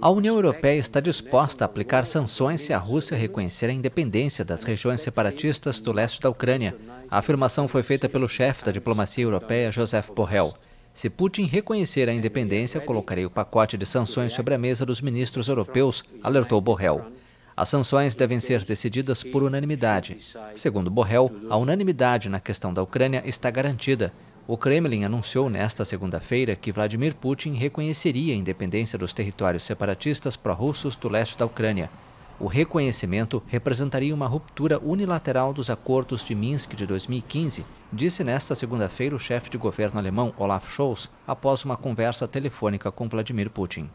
A União Europeia está disposta a aplicar sanções se a Rússia reconhecer a independência das regiões separatistas do leste da Ucrânia. A afirmação foi feita pelo chefe da diplomacia europeia, Joseph Borrell. Se Putin reconhecer a independência, é colocarei o pacote de sanções sobre a mesa dos ministros europeus, alertou Borrell. As sanções devem ser decididas por unanimidade. Segundo Borrell, a unanimidade na questão da Ucrânia está garantida. O Kremlin anunciou nesta segunda-feira que Vladimir Putin reconheceria a independência dos territórios separatistas pró-russos do leste da Ucrânia. O reconhecimento representaria uma ruptura unilateral dos acordos de Minsk de 2015, disse nesta segunda-feira o chefe de governo alemão Olaf Scholz após uma conversa telefônica com Vladimir Putin.